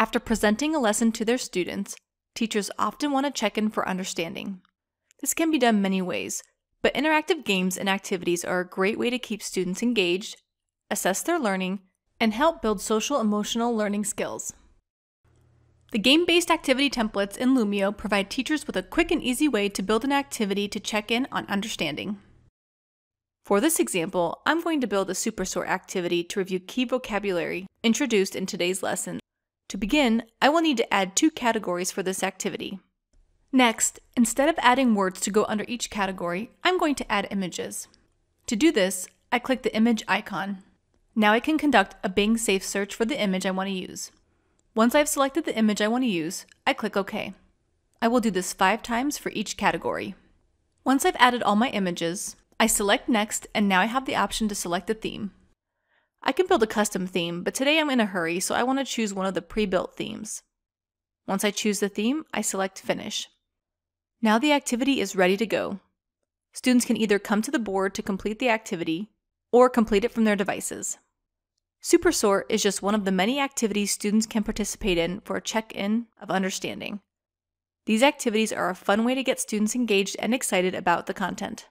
After presenting a lesson to their students, teachers often want to check in for understanding. This can be done many ways, but interactive games and activities are a great way to keep students engaged, assess their learning, and help build social emotional learning skills. The game based activity templates in Lumio provide teachers with a quick and easy way to build an activity to check in on understanding. For this example, I'm going to build a Supersort activity to review key vocabulary introduced in today's lesson to begin, I will need to add two categories for this activity. Next, instead of adding words to go under each category, I'm going to add images. To do this, I click the image icon. Now I can conduct a Bing Safe search for the image I want to use. Once I've selected the image I want to use, I click OK. I will do this five times for each category. Once I've added all my images, I select Next and now I have the option to select a theme. I can build a custom theme, but today I'm in a hurry, so I want to choose one of the pre-built themes. Once I choose the theme, I select Finish. Now the activity is ready to go. Students can either come to the board to complete the activity or complete it from their devices. Supersort is just one of the many activities students can participate in for a check-in of understanding. These activities are a fun way to get students engaged and excited about the content.